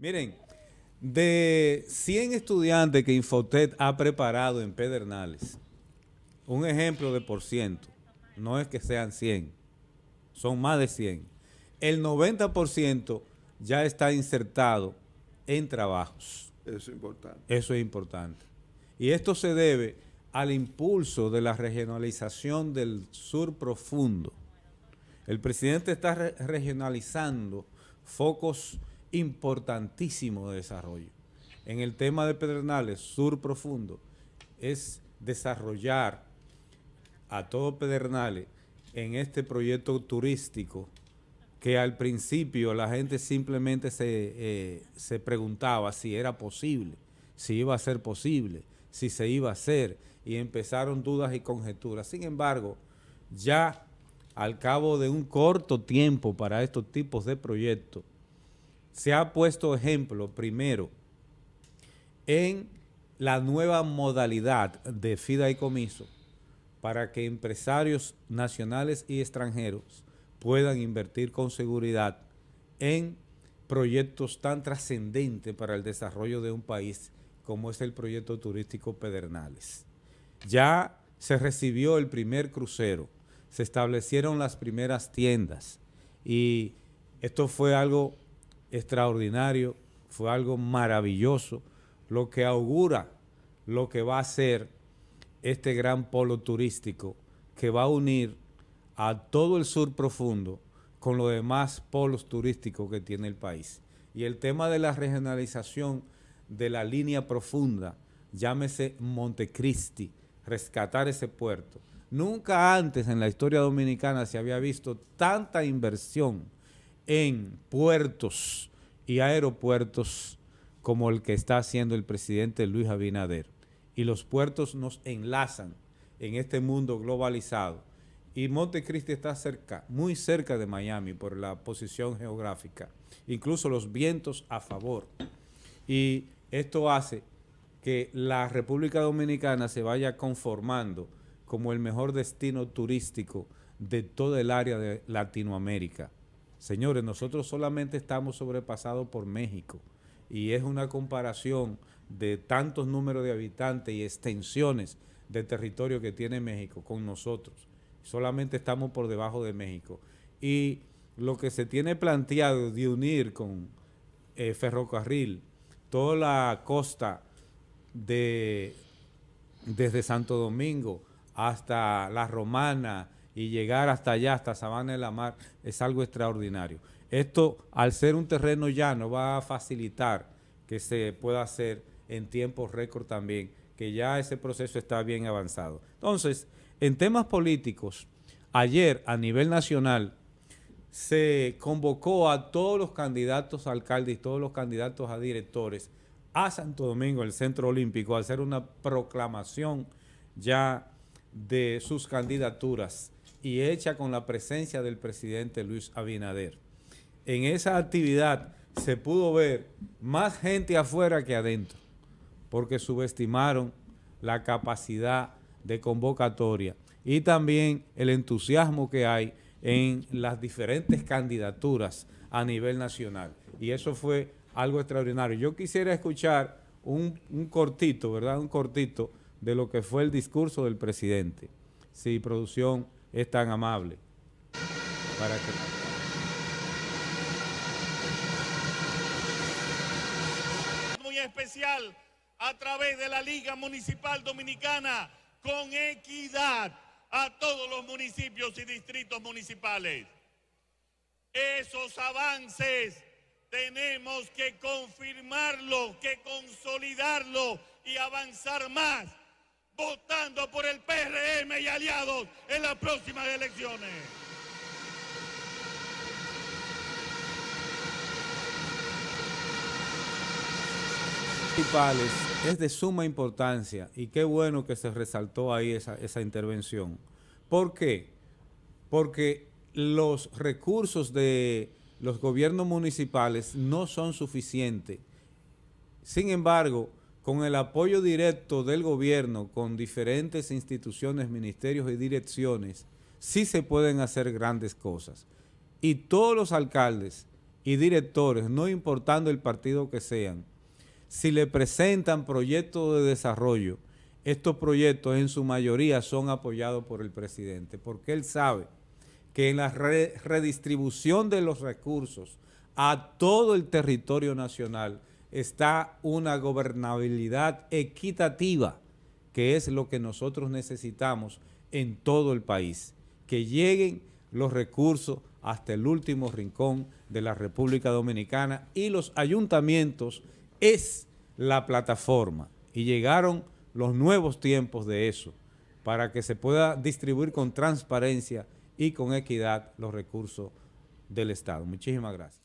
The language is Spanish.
Miren, de 100 estudiantes que Infotet ha preparado en Pedernales, un ejemplo de por ciento, no es que sean 100, son más de 100. El 90% ya está insertado en trabajos. Eso es importante. Eso es importante. Y esto se debe al impulso de la regionalización del sur profundo. El presidente está regionalizando focos importantísimo de desarrollo. En el tema de Pedernales, sur profundo, es desarrollar a todo Pedernales en este proyecto turístico que al principio la gente simplemente se, eh, se preguntaba si era posible, si iba a ser posible, si se iba a hacer, y empezaron dudas y conjeturas. Sin embargo, ya al cabo de un corto tiempo para estos tipos de proyectos, se ha puesto ejemplo primero en la nueva modalidad de y comiso para que empresarios nacionales y extranjeros puedan invertir con seguridad en proyectos tan trascendentes para el desarrollo de un país como es el proyecto turístico Pedernales. Ya se recibió el primer crucero, se establecieron las primeras tiendas y esto fue algo extraordinario, fue algo maravilloso, lo que augura lo que va a ser este gran polo turístico que va a unir a todo el sur profundo con los demás polos turísticos que tiene el país. Y el tema de la regionalización de la línea profunda, llámese Montecristi, rescatar ese puerto. Nunca antes en la historia dominicana se había visto tanta inversión en puertos y aeropuertos como el que está haciendo el presidente Luis Abinader. Y los puertos nos enlazan en este mundo globalizado. Y Montecristi está cerca, muy cerca de Miami por la posición geográfica, incluso los vientos a favor. Y esto hace que la República Dominicana se vaya conformando como el mejor destino turístico de toda el área de Latinoamérica. Señores, nosotros solamente estamos sobrepasados por México y es una comparación de tantos números de habitantes y extensiones de territorio que tiene México con nosotros. Solamente estamos por debajo de México. Y lo que se tiene planteado de unir con eh, ferrocarril toda la costa de desde Santo Domingo hasta La Romana, y llegar hasta allá, hasta Sabana de la Mar, es algo extraordinario. Esto, al ser un terreno llano, va a facilitar que se pueda hacer en tiempos récord también, que ya ese proceso está bien avanzado. Entonces, en temas políticos, ayer a nivel nacional se convocó a todos los candidatos a alcaldes, todos los candidatos a directores a Santo Domingo, el Centro Olímpico, a hacer una proclamación ya de sus candidaturas y hecha con la presencia del presidente Luis Abinader. En esa actividad se pudo ver más gente afuera que adentro, porque subestimaron la capacidad de convocatoria y también el entusiasmo que hay en las diferentes candidaturas a nivel nacional. Y eso fue algo extraordinario. Yo quisiera escuchar un, cortito, ¿verdad? Un cortito de lo que fue el discurso del presidente. sí, producción es tan amable. Para que... especial a través de la Liga Municipal Dominicana con equidad a todos los municipios y distritos municipales. Esos avances tenemos que confirmarlo, que consolidarlo y avanzar más votando por el PRM y aliados en las próximas elecciones. ...municipales es de suma importancia y qué bueno que se resaltó ahí esa, esa intervención. ¿Por qué? Porque los recursos de los gobiernos municipales no son suficientes. Sin embargo, con el apoyo directo del gobierno, con diferentes instituciones, ministerios y direcciones, sí se pueden hacer grandes cosas. Y todos los alcaldes y directores, no importando el partido que sean, si le presentan proyectos de desarrollo, estos proyectos en su mayoría son apoyados por el presidente, porque él sabe que en la redistribución de los recursos a todo el territorio nacional, está una gobernabilidad equitativa, que es lo que nosotros necesitamos en todo el país, que lleguen los recursos hasta el último rincón de la República Dominicana y los ayuntamientos es la plataforma. Y llegaron los nuevos tiempos de eso, para que se pueda distribuir con transparencia y con equidad los recursos del Estado. Muchísimas gracias.